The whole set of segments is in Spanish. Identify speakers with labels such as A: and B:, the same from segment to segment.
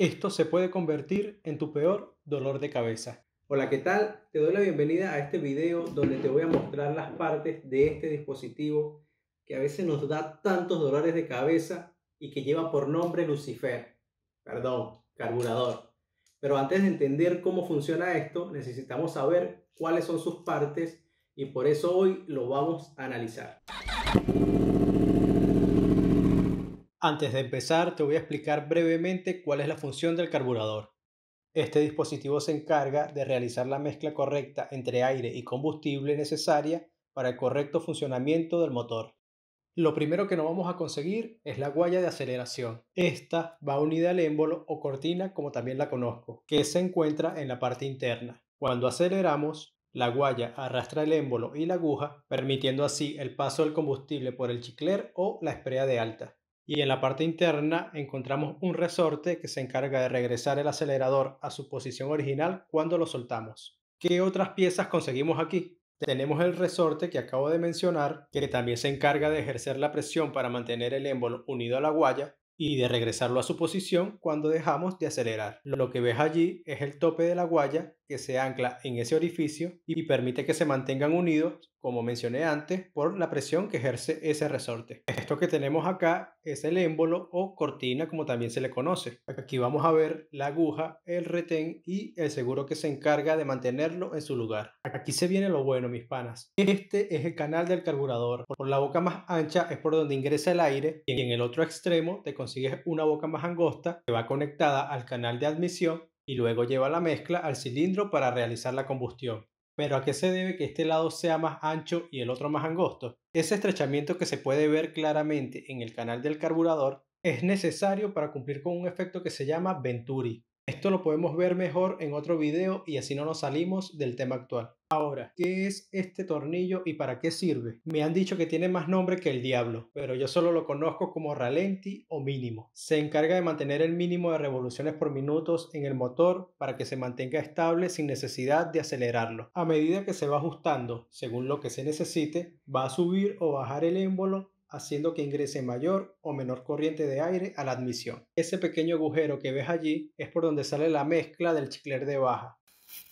A: Esto se puede convertir en tu peor dolor de cabeza. Hola, ¿qué tal? Te doy la bienvenida a este video donde te voy a mostrar las partes de este dispositivo que a veces nos da tantos dolores de cabeza y que lleva por nombre Lucifer, perdón, carburador. Pero antes de entender cómo funciona esto, necesitamos saber cuáles son sus partes y por eso hoy lo vamos a analizar. Antes de empezar, te voy a explicar brevemente cuál es la función del carburador. Este dispositivo se encarga de realizar la mezcla correcta entre aire y combustible necesaria para el correcto funcionamiento del motor. Lo primero que nos vamos a conseguir es la guaya de aceleración. Esta va unida al émbolo o cortina, como también la conozco, que se encuentra en la parte interna. Cuando aceleramos, la guaya arrastra el émbolo y la aguja, permitiendo así el paso del combustible por el chicler o la esprea de alta y en la parte interna encontramos un resorte que se encarga de regresar el acelerador a su posición original cuando lo soltamos. ¿Qué otras piezas conseguimos aquí? Tenemos el resorte que acabo de mencionar, que también se encarga de ejercer la presión para mantener el émbolo unido a la guaya y de regresarlo a su posición cuando dejamos de acelerar. Lo que ves allí es el tope de la guaya que se ancla en ese orificio y permite que se mantengan unidos, como mencioné antes, por la presión que ejerce ese resorte. Esto que tenemos acá es el émbolo o cortina, como también se le conoce. Aquí vamos a ver la aguja, el retén y el seguro que se encarga de mantenerlo en su lugar. Aquí se viene lo bueno, mis panas. Este es el canal del carburador. Por la boca más ancha es por donde ingresa el aire y en el otro extremo te consigues una boca más angosta que va conectada al canal de admisión y luego lleva la mezcla al cilindro para realizar la combustión. Pero ¿a qué se debe que este lado sea más ancho y el otro más angosto? Ese estrechamiento que se puede ver claramente en el canal del carburador es necesario para cumplir con un efecto que se llama Venturi, esto lo podemos ver mejor en otro video y así no nos salimos del tema actual. Ahora, ¿qué es este tornillo y para qué sirve? Me han dicho que tiene más nombre que el diablo, pero yo solo lo conozco como ralenti o mínimo. Se encarga de mantener el mínimo de revoluciones por minutos en el motor para que se mantenga estable sin necesidad de acelerarlo. A medida que se va ajustando, según lo que se necesite, va a subir o bajar el émbolo haciendo que ingrese mayor o menor corriente de aire a la admisión. Ese pequeño agujero que ves allí es por donde sale la mezcla del chicler de baja,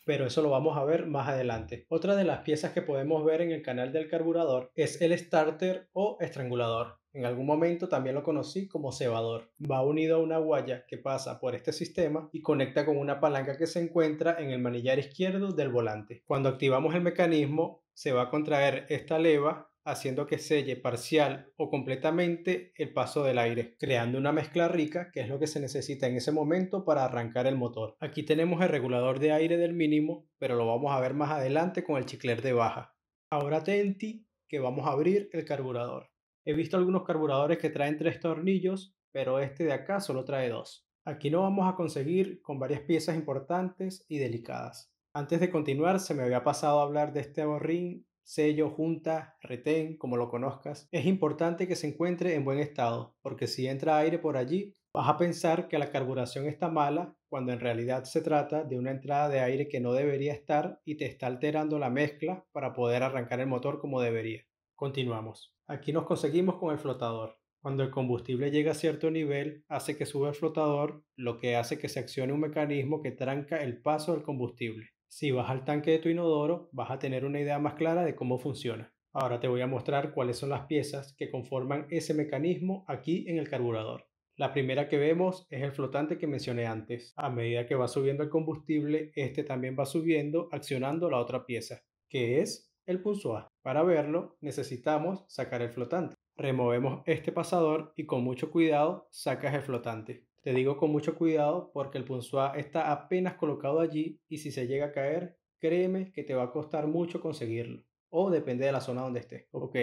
A: pero eso lo vamos a ver más adelante. Otra de las piezas que podemos ver en el canal del carburador es el starter o estrangulador. En algún momento también lo conocí como cebador. Va unido a una guaya que pasa por este sistema y conecta con una palanca que se encuentra en el manillar izquierdo del volante. Cuando activamos el mecanismo, se va a contraer esta leva haciendo que selle parcial o completamente el paso del aire, creando una mezcla rica que es lo que se necesita en ese momento para arrancar el motor. Aquí tenemos el regulador de aire del mínimo, pero lo vamos a ver más adelante con el chicler de baja. Ahora atenti que vamos a abrir el carburador. He visto algunos carburadores que traen tres tornillos, pero este de acá solo trae dos. Aquí no vamos a conseguir con varias piezas importantes y delicadas. Antes de continuar, se me había pasado a hablar de este borrín sello, junta, retén, como lo conozcas, es importante que se encuentre en buen estado, porque si entra aire por allí, vas a pensar que la carburación está mala, cuando en realidad se trata de una entrada de aire que no debería estar y te está alterando la mezcla para poder arrancar el motor como debería. Continuamos. Aquí nos conseguimos con el flotador. Cuando el combustible llega a cierto nivel, hace que suba el flotador, lo que hace que se accione un mecanismo que tranca el paso del combustible. Si vas al tanque de tu inodoro, vas a tener una idea más clara de cómo funciona. Ahora te voy a mostrar cuáles son las piezas que conforman ese mecanismo aquí en el carburador. La primera que vemos es el flotante que mencioné antes. A medida que va subiendo el combustible, este también va subiendo accionando la otra pieza, que es el punzoa. Para verlo, necesitamos sacar el flotante. Removemos este pasador y con mucho cuidado sacas el flotante. Te digo con mucho cuidado porque el punzoa está apenas colocado allí y si se llega a caer, créeme que te va a costar mucho conseguirlo. O depende de la zona donde estés. Ok,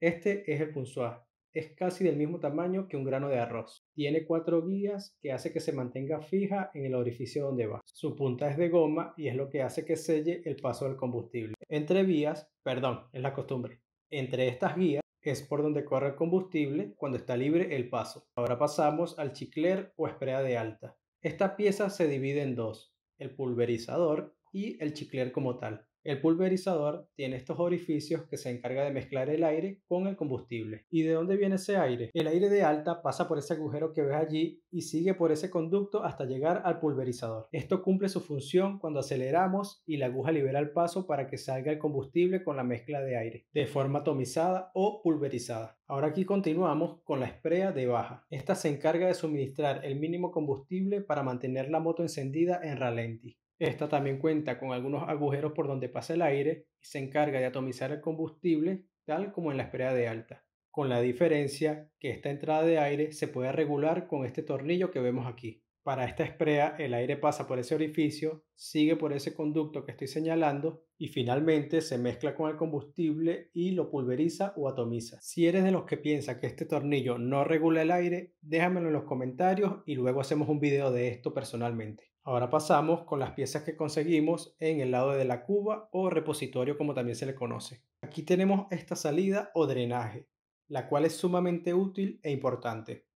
A: este es el punzoa. Es casi del mismo tamaño que un grano de arroz. Tiene cuatro guías que hace que se mantenga fija en el orificio donde va. Su punta es de goma y es lo que hace que selle el paso del combustible. Entre vías, perdón, es la costumbre. Entre estas guías es por donde corre el combustible cuando está libre el paso. Ahora pasamos al chicler o esprea de alta. Esta pieza se divide en dos, el pulverizador y el chicler como tal. El pulverizador tiene estos orificios que se encarga de mezclar el aire con el combustible. ¿Y de dónde viene ese aire? El aire de alta pasa por ese agujero que ves allí y sigue por ese conducto hasta llegar al pulverizador. Esto cumple su función cuando aceleramos y la aguja libera el paso para que salga el combustible con la mezcla de aire, de forma atomizada o pulverizada. Ahora aquí continuamos con la esprea de baja. Esta se encarga de suministrar el mínimo combustible para mantener la moto encendida en ralentí. Esta también cuenta con algunos agujeros por donde pasa el aire y se encarga de atomizar el combustible, tal como en la esprea de alta, con la diferencia que esta entrada de aire se puede regular con este tornillo que vemos aquí. Para esta esprea, el aire pasa por ese orificio, sigue por ese conducto que estoy señalando y finalmente se mezcla con el combustible y lo pulveriza o atomiza. Si eres de los que piensa que este tornillo no regula el aire, déjamelo en los comentarios y luego hacemos un video de esto personalmente. Ahora pasamos con las piezas que conseguimos en el lado de la cuba o repositorio como también se le conoce. Aquí tenemos esta salida o drenaje, la cual es sumamente útil e importante.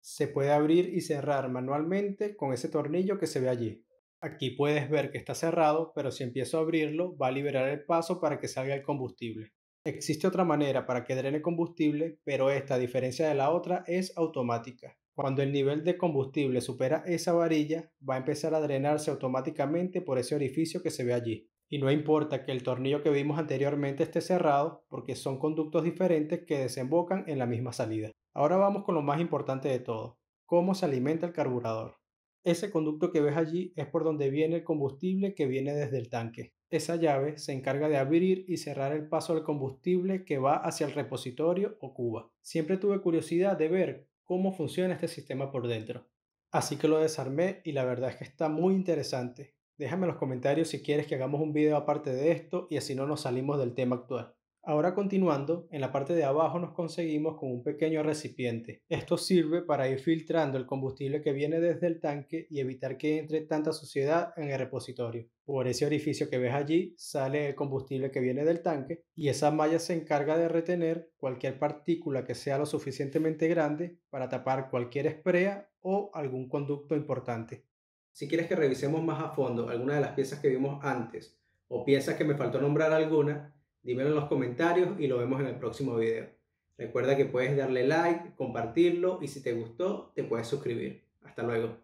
A: Se puede abrir y cerrar manualmente con ese tornillo que se ve allí. Aquí puedes ver que está cerrado, pero si empiezo a abrirlo va a liberar el paso para que salga el combustible. Existe otra manera para que drene combustible, pero esta, a diferencia de la otra, es automática. Cuando el nivel de combustible supera esa varilla, va a empezar a drenarse automáticamente por ese orificio que se ve allí. Y no importa que el tornillo que vimos anteriormente esté cerrado, porque son conductos diferentes que desembocan en la misma salida. Ahora vamos con lo más importante de todo, cómo se alimenta el carburador. Ese conducto que ves allí es por donde viene el combustible que viene desde el tanque. Esa llave se encarga de abrir y cerrar el paso del combustible que va hacia el repositorio o cuba. Siempre tuve curiosidad de ver cómo funciona este sistema por dentro. Así que lo desarmé y la verdad es que está muy interesante. Déjame en los comentarios si quieres que hagamos un video aparte de esto y así no nos salimos del tema actual. Ahora continuando, en la parte de abajo nos conseguimos con un pequeño recipiente. Esto sirve para ir filtrando el combustible que viene desde el tanque y evitar que entre tanta suciedad en el repositorio. Por ese orificio que ves allí sale el combustible que viene del tanque y esa malla se encarga de retener cualquier partícula que sea lo suficientemente grande para tapar cualquier esprea o algún conducto importante. Si quieres que revisemos más a fondo alguna de las piezas que vimos antes o piezas que me faltó nombrar alguna, Dímelo en los comentarios y lo vemos en el próximo video. Recuerda que puedes darle like, compartirlo y si te gustó, te puedes suscribir. Hasta luego.